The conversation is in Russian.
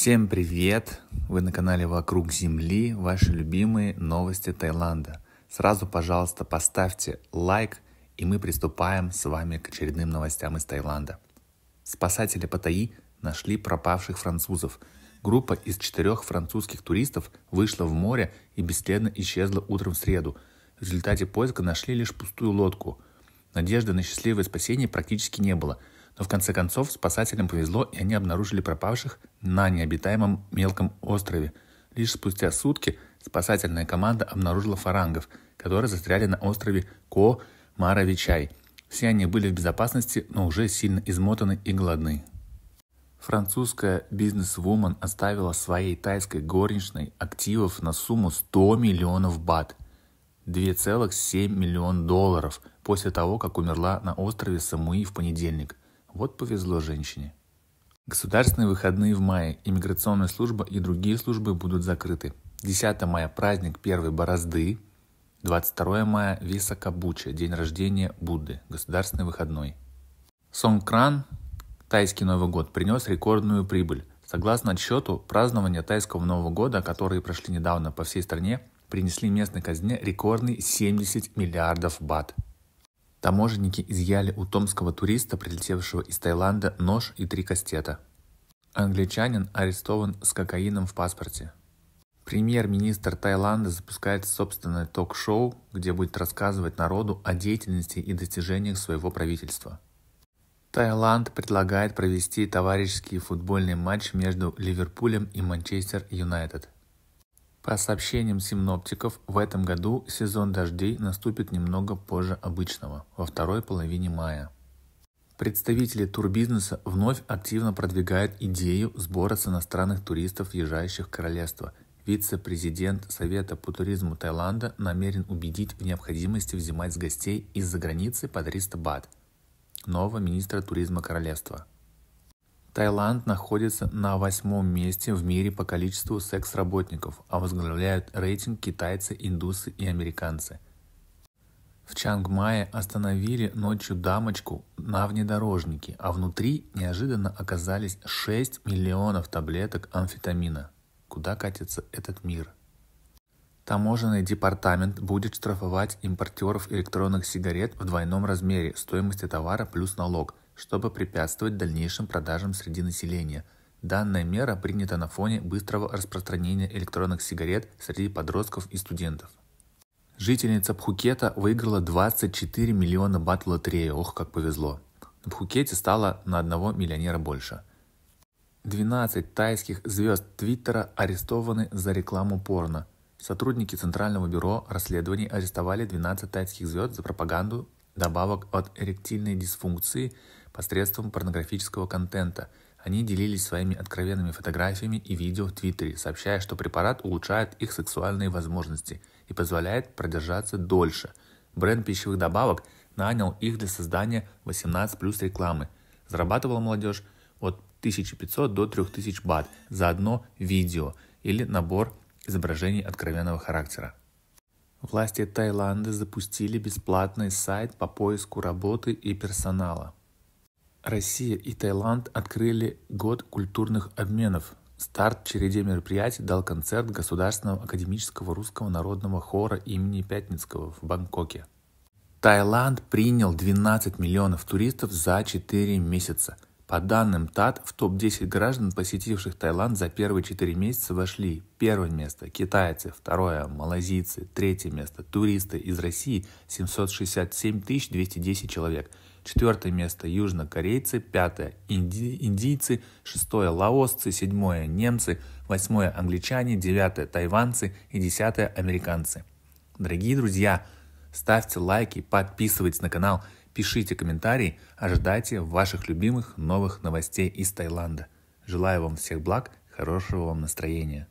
Всем привет! Вы на канале «Вокруг Земли», ваши любимые новости Таиланда. Сразу, пожалуйста, поставьте лайк, и мы приступаем с вами к очередным новостям из Таиланда. Спасатели Паттайи нашли пропавших французов. Группа из четырех французских туристов вышла в море и бесследно исчезла утром в среду. В результате поиска нашли лишь пустую лодку – Надежды на счастливое спасение практически не было, но в конце концов спасателям повезло, и они обнаружили пропавших на необитаемом мелком острове. Лишь спустя сутки спасательная команда обнаружила фарангов, которые застряли на острове Ко Маравичай. Все они были в безопасности, но уже сильно измотаны и голодны. Французская бизнес-вумен оставила своей тайской горничной активов на сумму 100 миллионов бат – 2,7 миллиона долларов после того, как умерла на острове Самуи в понедельник. Вот повезло женщине. Государственные выходные в мае, иммиграционная служба и другие службы будут закрыты. 10 мая – праздник первой борозды, 22 мая – Виса Кабуча, день рождения Будды, государственный выходной. Сонгкран, тайский Новый год, принес рекордную прибыль. Согласно отсчету, празднования тайского Нового года, которые прошли недавно по всей стране, принесли местной казне рекордный 70 миллиардов бат – Таможенники изъяли у томского туриста, прилетевшего из Таиланда, нож и три кастета. Англичанин арестован с кокаином в паспорте. Премьер-министр Таиланда запускает собственное ток-шоу, где будет рассказывать народу о деятельности и достижениях своего правительства. Таиланд предлагает провести товарищеский футбольный матч между Ливерпулем и Манчестер Юнайтед – по сообщениям синоптиков, в этом году сезон дождей наступит немного позже обычного, во второй половине мая. Представители турбизнеса вновь активно продвигают идею сбора с иностранных туристов, въезжающих в королевство. Вице-президент Совета по туризму Таиланда намерен убедить в необходимости взимать с гостей из-за границы по 300 бат нового министра туризма королевства. Таиланд находится на восьмом месте в мире по количеству секс-работников, а возглавляют рейтинг китайцы, индусы и американцы. В Чангмае остановили ночью дамочку на внедорожнике, а внутри неожиданно оказались 6 миллионов таблеток амфетамина. Куда катится этот мир? Таможенный департамент будет штрафовать импортеров электронных сигарет в двойном размере стоимости товара плюс налог – чтобы препятствовать дальнейшим продажам среди населения. Данная мера принята на фоне быстрого распространения электронных сигарет среди подростков и студентов. Жительница Пхукета выиграла 24 миллиона бат лотереи. Ох, как повезло. На Пхукете стало на одного миллионера больше. 12 тайских звезд Твиттера арестованы за рекламу порно. Сотрудники Центрального бюро расследований арестовали 12 тайских звезд за пропаганду добавок от эректильной дисфункции, посредством порнографического контента. Они делились своими откровенными фотографиями и видео в Твиттере, сообщая, что препарат улучшает их сексуальные возможности и позволяет продержаться дольше. Бренд пищевых добавок нанял их для создания 18 плюс рекламы. Зарабатывала молодежь от 1500 до 3000 бат за одно видео или набор изображений откровенного характера. Власти Таиланда запустили бесплатный сайт по поиску работы и персонала – Россия и Таиланд открыли год культурных обменов. Старт череде мероприятий дал концерт Государственного академического русского народного хора имени Пятницкого в Бангкоке. Таиланд принял 12 миллионов туристов за 4 месяца – по данным ТАТ, в топ-10 граждан, посетивших Таиланд за первые 4 месяца вошли первое место – китайцы, второе – малазийцы, третье место – туристы из России – 767 210 человек, четвертое место – южнокорейцы, пятое индийцы, шестое – лаосцы, седьмое – немцы, восьмое – англичане, девятое – тайванцы и десятое – американцы. Дорогие друзья, ставьте лайки, подписывайтесь на канал – Пишите комментарии, ожидайте ваших любимых новых новостей из Таиланда. Желаю вам всех благ, хорошего вам настроения.